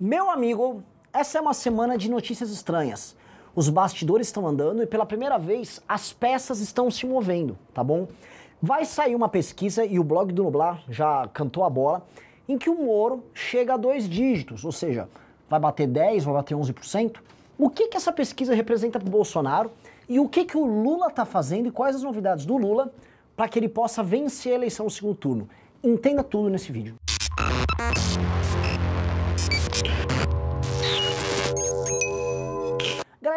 Meu amigo, essa é uma semana de notícias estranhas. Os bastidores estão andando e pela primeira vez as peças estão se movendo, tá bom? Vai sair uma pesquisa e o blog do Nublar já cantou a bola em que o Moro chega a dois dígitos, ou seja, vai bater 10, vai bater 11%. O que que essa pesquisa representa para o Bolsonaro e o que que o Lula está fazendo e quais as novidades do Lula para que ele possa vencer a eleição no segundo turno? Entenda tudo nesse vídeo.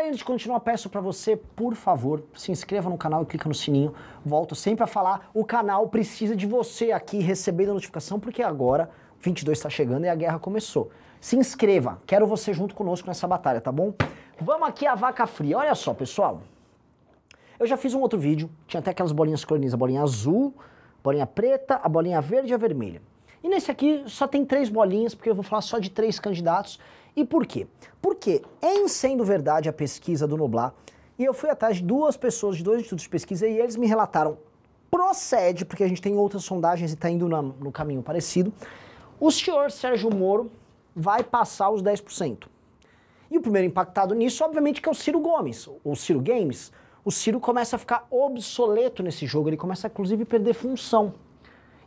antes de continuar, peço para você, por favor, se inscreva no canal e clica no sininho. Volto sempre a falar, o canal precisa de você aqui recebendo a notificação, porque agora 22 está chegando e a guerra começou. Se inscreva, quero você junto conosco nessa batalha, tá bom? Vamos aqui à vaca fria. Olha só, pessoal. Eu já fiz um outro vídeo, tinha até aquelas bolinhas coloridas, a bolinha azul, a bolinha preta, a bolinha verde e a vermelha. E nesse aqui só tem três bolinhas, porque eu vou falar só de três candidatos e por quê? Porque, em sendo verdade a pesquisa do Noblar, e eu fui atrás de duas pessoas de dois institutos de pesquisa e eles me relataram, procede, porque a gente tem outras sondagens e está indo na, no caminho parecido, o senhor Sérgio Moro vai passar os 10%. E o primeiro impactado nisso, obviamente, que é o Ciro Gomes, ou Ciro Games. O Ciro começa a ficar obsoleto nesse jogo, ele começa, inclusive, a perder função.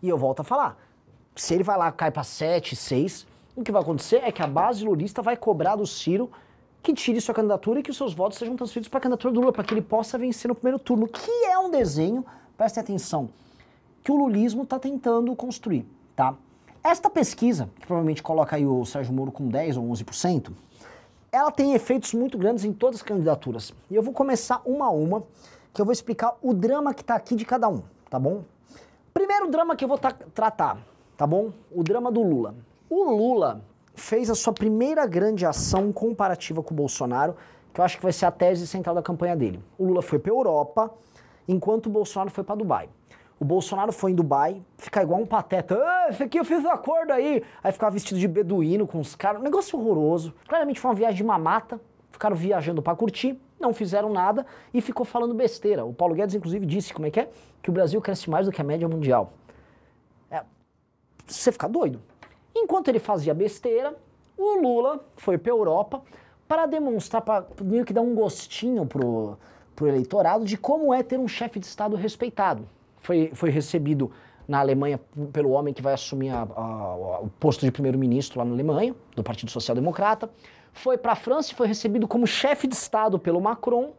E eu volto a falar, se ele vai lá, cai para 7, 6, o que vai acontecer é que a base lulista vai cobrar do Ciro que tire sua candidatura e que os seus votos sejam transferidos para a candidatura do Lula, para que ele possa vencer no primeiro turno, que é um desenho, prestem atenção, que o lulismo está tentando construir, tá? Esta pesquisa, que provavelmente coloca aí o Sérgio Moro com 10 ou 11%, ela tem efeitos muito grandes em todas as candidaturas. E eu vou começar uma a uma, que eu vou explicar o drama que está aqui de cada um, tá bom? Primeiro drama que eu vou tratar, tá bom? O drama do Lula. O Lula fez a sua primeira grande ação comparativa com o Bolsonaro, que eu acho que vai ser a tese central da campanha dele. O Lula foi para Europa, enquanto o Bolsonaro foi para Dubai. O Bolsonaro foi em Dubai, ficar igual um pateta. Ah, esse aqui eu fiz um acordo aí. Aí ficava vestido de beduíno com os caras. Um negócio horroroso. Claramente foi uma viagem de mamata. Ficaram viajando para curtir, não fizeram nada e ficou falando besteira. O Paulo Guedes, inclusive, disse como é que é? Que o Brasil cresce mais do que a média mundial. É, você fica doido. Enquanto ele fazia besteira, o Lula foi para a Europa para demonstrar, para meio que dar um gostinho pro, pro eleitorado de como é ter um chefe de Estado respeitado. Foi, foi recebido na Alemanha pelo homem que vai assumir a, a, o posto de primeiro-ministro lá na Alemanha, do Partido Social Democrata. Foi para a França e foi recebido como chefe de Estado pelo Macron.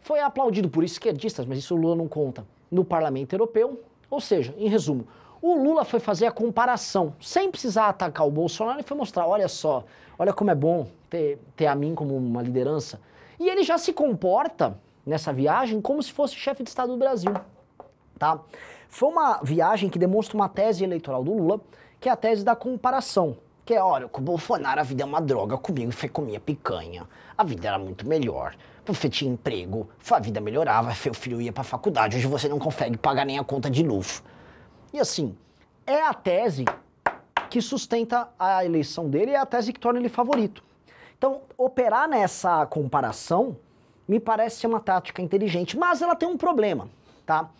Foi aplaudido por esquerdistas, mas isso o Lula não conta, no Parlamento Europeu. Ou seja, em resumo, o Lula foi fazer a comparação, sem precisar atacar o Bolsonaro, ele foi mostrar: olha só, olha como é bom ter, ter a mim como uma liderança. E ele já se comporta nessa viagem como se fosse chefe de Estado do Brasil. Tá? Foi uma viagem que demonstra uma tese eleitoral do Lula, que é a tese da comparação. Que é, olha, com o Bolsonaro a vida é uma droga, comigo foi comia picanha. A vida era muito melhor. Você tinha emprego, a vida melhorava, seu filho ia pra faculdade, hoje você não consegue pagar nem a conta de novo. E assim, é a tese que sustenta a eleição dele e é a tese que torna ele favorito. Então, operar nessa comparação me parece ser uma tática inteligente, mas ela tem um problema, tá?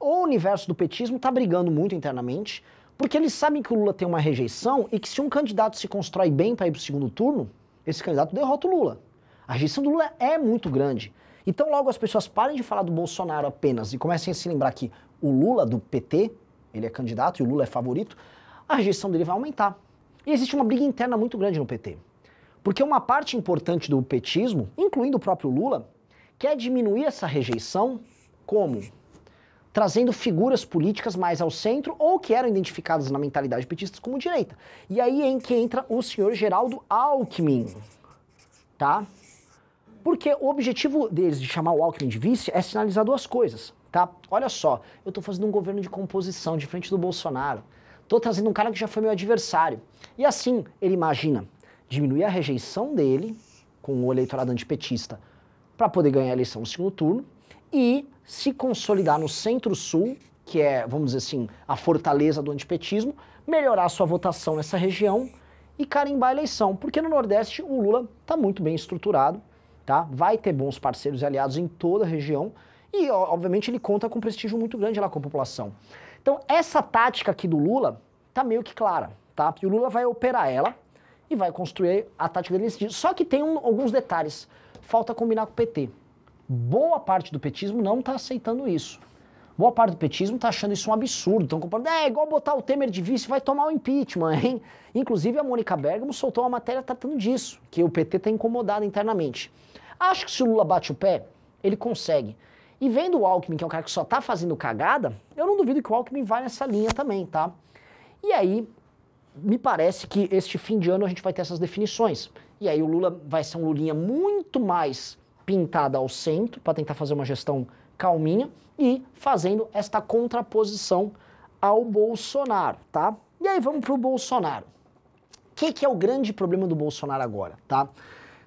O universo do petismo está brigando muito internamente, porque eles sabem que o Lula tem uma rejeição e que se um candidato se constrói bem para ir para o segundo turno, esse candidato derrota o Lula. A rejeição do Lula é muito grande. Então, logo as pessoas parem de falar do Bolsonaro apenas e comecem a se lembrar que o Lula do PT ele é candidato e o Lula é favorito, a rejeição dele vai aumentar. E existe uma briga interna muito grande no PT. Porque uma parte importante do petismo, incluindo o próprio Lula, quer diminuir essa rejeição como? Trazendo figuras políticas mais ao centro ou que eram identificadas na mentalidade petista como direita. E aí é em que entra o senhor Geraldo Alckmin, tá? Porque o objetivo deles de chamar o Alckmin de vice é sinalizar duas coisas tá? Olha só, eu estou fazendo um governo de composição, diferente do Bolsonaro. Estou trazendo um cara que já foi meu adversário. E assim, ele imagina diminuir a rejeição dele com o eleitorado antipetista para poder ganhar a eleição no segundo turno e se consolidar no centro-sul, que é, vamos dizer assim, a fortaleza do antipetismo, melhorar sua votação nessa região e carimbar a eleição. Porque no Nordeste o Lula está muito bem estruturado, tá? vai ter bons parceiros e aliados em toda a região e, obviamente, ele conta com um prestígio muito grande lá com a população. Então, essa tática aqui do Lula tá meio que clara, tá? E o Lula vai operar ela e vai construir a tática dele nesse dia. Só que tem um, alguns detalhes. Falta combinar com o PT. Boa parte do petismo não tá aceitando isso. Boa parte do petismo tá achando isso um absurdo. Estão comparando, é igual botar o Temer de vice, vai tomar o um impeachment, hein? Inclusive a Mônica Bergamo soltou uma matéria tratando disso, que o PT está incomodado internamente. Acho que se o Lula bate o pé, ele consegue. E vendo o Alckmin, que é um cara que só tá fazendo cagada, eu não duvido que o Alckmin vá nessa linha também, tá? E aí, me parece que este fim de ano a gente vai ter essas definições. E aí o Lula vai ser um Lulinha muito mais pintada ao centro, para tentar fazer uma gestão calminha, e fazendo esta contraposição ao Bolsonaro, tá? E aí vamos pro Bolsonaro. O que, que é o grande problema do Bolsonaro agora, tá?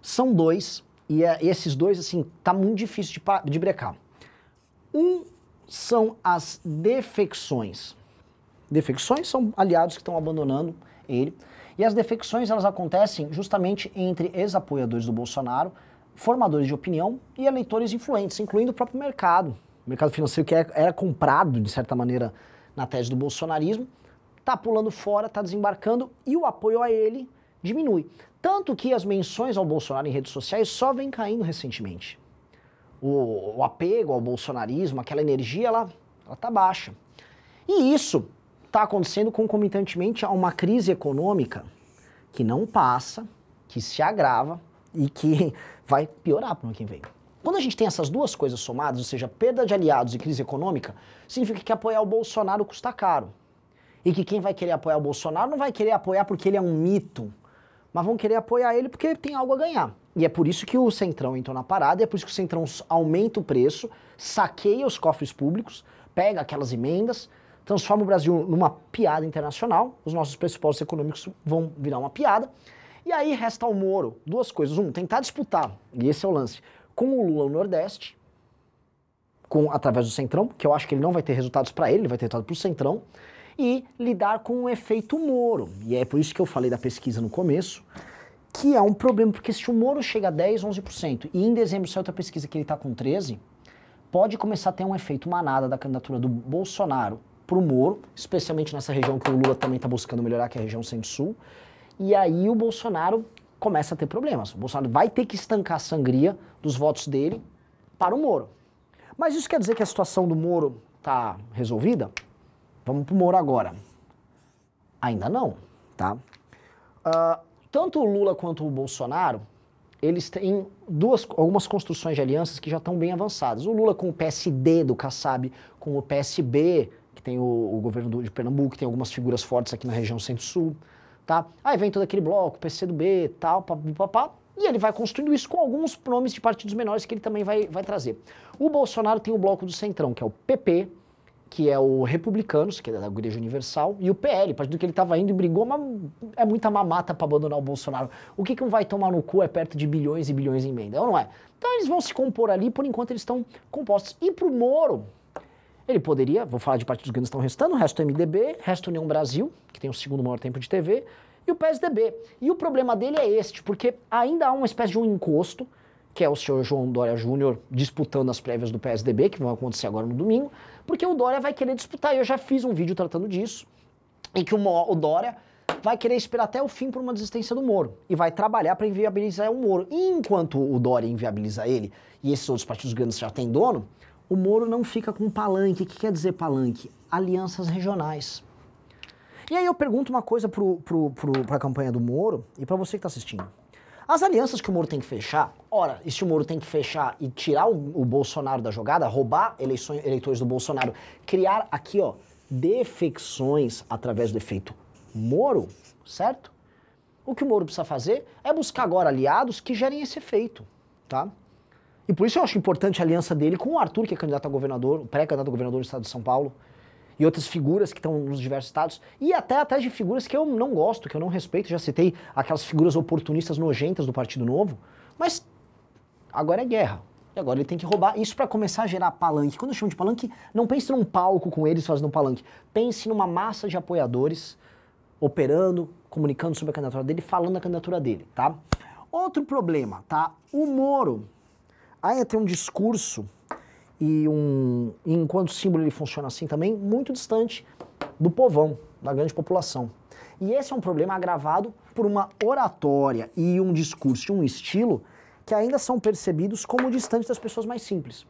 São dois, e, é, e esses dois, assim, tá muito difícil de, de brecar. Um são as defecções. Defecções são aliados que estão abandonando ele. E as defecções elas acontecem justamente entre ex-apoiadores do Bolsonaro, formadores de opinião e eleitores influentes, incluindo o próprio mercado. O mercado financeiro que é, era comprado, de certa maneira, na tese do bolsonarismo, está pulando fora, está desembarcando e o apoio a ele diminui. Tanto que as menções ao Bolsonaro em redes sociais só vem caindo recentemente o, o apego ao bolsonarismo, aquela energia, ela está baixa. E isso está acontecendo concomitantemente a uma crise econômica que não passa, que se agrava e que vai piorar para o ano que vem. Quando a gente tem essas duas coisas somadas, ou seja, perda de aliados e crise econômica, significa que apoiar o Bolsonaro custa caro. E que quem vai querer apoiar o Bolsonaro não vai querer apoiar porque ele é um mito, mas vão querer apoiar ele porque ele tem algo a ganhar. E é por isso que o Centrão entrou na parada, é por isso que o Centrão aumenta o preço, saqueia os cofres públicos, pega aquelas emendas, transforma o Brasil numa piada internacional, os nossos pressupostos econômicos vão virar uma piada. E aí resta o Moro duas coisas. Um, tentar disputar, e esse é o lance, com o Lula no Nordeste, com, através do Centrão, que eu acho que ele não vai ter resultados para ele, ele vai ter resultado para o Centrão, e lidar com o efeito Moro. E é por isso que eu falei da pesquisa no começo, que é um problema, porque se o Moro chega a 10, 11%, e em dezembro sai outra pesquisa que ele está com 13%, pode começar a ter um efeito manada da candidatura do Bolsonaro para o Moro, especialmente nessa região que o Lula também está buscando melhorar, que é a região centro-sul, e aí o Bolsonaro começa a ter problemas. O Bolsonaro vai ter que estancar a sangria dos votos dele para o Moro. Mas isso quer dizer que a situação do Moro está resolvida? Vamos para o Moro agora. Ainda não, tá? Uh, tanto o Lula quanto o Bolsonaro, eles têm duas, algumas construções de alianças que já estão bem avançadas. O Lula com o PSD do Kassab, com o PSB, que tem o, o governo do, de Pernambuco, que tem algumas figuras fortes aqui na região centro-sul, tá? Aí vem todo aquele bloco, PCdoB, tal, papapá, e ele vai construindo isso com alguns nomes de partidos menores que ele também vai, vai trazer. O Bolsonaro tem o bloco do Centrão, que é o PP, que é o Republicanos, que é da Igreja Universal, e o PL, partido que ele estava indo e brigou, mas é muita mamata para abandonar o Bolsonaro. O que, que um vai tomar no cu é perto de bilhões e bilhões em emenda, ou não é? Então eles vão se compor ali, por enquanto eles estão compostos. E para o Moro, ele poderia, vou falar de partidos que estão restando, o resto é MDB, resto União Brasil, que tem o segundo maior tempo de TV, e o PSDB. E o problema dele é este, porque ainda há uma espécie de um encosto, que é o senhor João Dória Júnior disputando as prévias do PSDB, que vão acontecer agora no domingo, porque o Dória vai querer disputar. Eu já fiz um vídeo tratando disso, em que o Dória vai querer esperar até o fim por uma desistência do Moro e vai trabalhar para inviabilizar o Moro. E enquanto o Dória inviabiliza ele e esses outros partidos grandes já têm dono, o Moro não fica com palanque. O que quer dizer palanque? Alianças regionais. E aí eu pergunto uma coisa para a campanha do Moro e para você que está assistindo. As alianças que o Moro tem que fechar, ora, e se o Moro tem que fechar e tirar o, o Bolsonaro da jogada, roubar eleições, eleitores do Bolsonaro, criar aqui, ó, defecções através do efeito Moro, certo? O que o Moro precisa fazer é buscar agora aliados que gerem esse efeito, tá? E por isso eu acho importante a aliança dele com o Arthur, que é candidato a governador, pré-candidato a governador do estado de São Paulo, e outras figuras que estão nos diversos estados, e até atrás de figuras que eu não gosto, que eu não respeito, já citei aquelas figuras oportunistas nojentas do Partido Novo, mas agora é guerra. E agora ele tem que roubar isso para começar a gerar palanque. Quando eu chamo de palanque, não pense num palco com eles fazendo um palanque. Pense numa massa de apoiadores operando, comunicando sobre a candidatura dele, falando a candidatura dele, tá? Outro problema, tá? O Moro, aí tem um discurso e um e enquanto símbolo ele funciona assim também, muito distante do povão, da grande população. E esse é um problema agravado por uma oratória e um discurso e um estilo que ainda são percebidos como distantes das pessoas mais simples.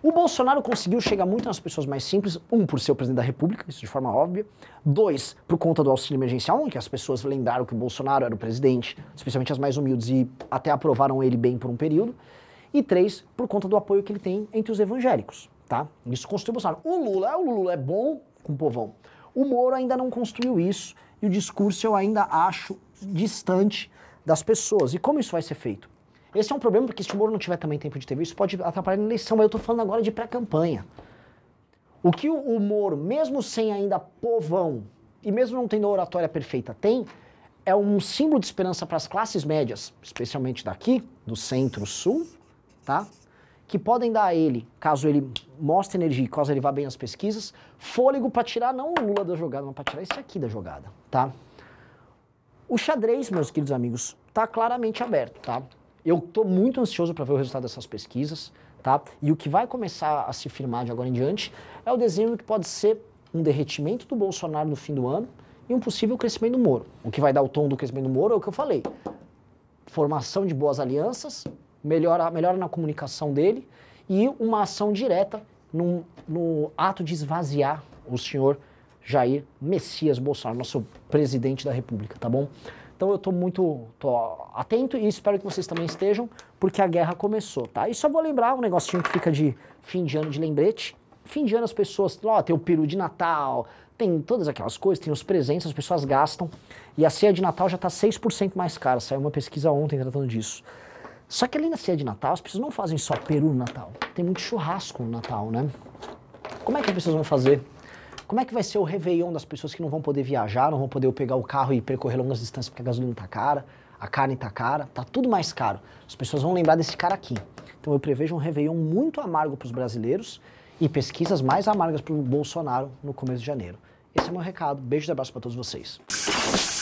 O Bolsonaro conseguiu chegar muito nas pessoas mais simples, um, por ser o presidente da República, isso de forma óbvia, dois, por conta do auxílio emergencial, em que as pessoas lembraram que o Bolsonaro era o presidente, especialmente as mais humildes, e até aprovaram ele bem por um período, e três, por conta do apoio que ele tem entre os evangélicos, tá? Isso construiu o Bolsonaro. O Lula, o Lula é bom com o povão. O Moro ainda não construiu isso e o discurso eu ainda acho distante das pessoas. E como isso vai ser feito? Esse é um problema porque se o Moro não tiver também tempo de TV, isso pode atrapalhar a eleição, mas eu estou falando agora de pré-campanha. O que o, Moro, mesmo sem ainda povão e mesmo não tendo oratória perfeita, tem é um símbolo de esperança para as classes médias, especialmente daqui, do centro-sul, tá? Que podem dar a ele, caso ele mostre energia, e caso ele vá bem nas pesquisas, fôlego para tirar não o Lula da jogada, mas para tirar isso aqui da jogada, tá? O xadrez, meus queridos amigos, está claramente aberto, tá? Eu estou muito ansioso para ver o resultado dessas pesquisas, tá? E o que vai começar a se firmar de agora em diante é o desenho que pode ser um derretimento do Bolsonaro no fim do ano e um possível crescimento do Moro. O que vai dar o tom do crescimento do Moro é o que eu falei. Formação de boas alianças, melhora, melhora na comunicação dele e uma ação direta no ato de esvaziar o senhor Jair Messias Bolsonaro, nosso presidente da República, tá bom? Então eu estou muito tô atento e espero que vocês também estejam, porque a guerra começou, tá? E só vou lembrar um negocinho que fica de fim de ano de lembrete. Fim de ano as pessoas, ó, tem o peru de Natal, tem todas aquelas coisas, tem os presentes, as pessoas gastam. E a ceia de Natal já está 6% mais cara, saiu uma pesquisa ontem tratando disso. Só que além da ceia de Natal, as pessoas não fazem só peru no Natal. Tem muito churrasco no Natal, né? Como é que as pessoas vão fazer? Como é que vai ser o Réveillon das pessoas que não vão poder viajar, não vão poder pegar o carro e percorrer longas distâncias porque a gasolina tá cara, a carne tá cara, tá tudo mais caro. As pessoas vão lembrar desse cara aqui. Então eu prevejo um Réveillon muito amargo para os brasileiros e pesquisas mais amargas para o Bolsonaro no começo de janeiro. Esse é o meu recado. Beijo e abraço para todos vocês.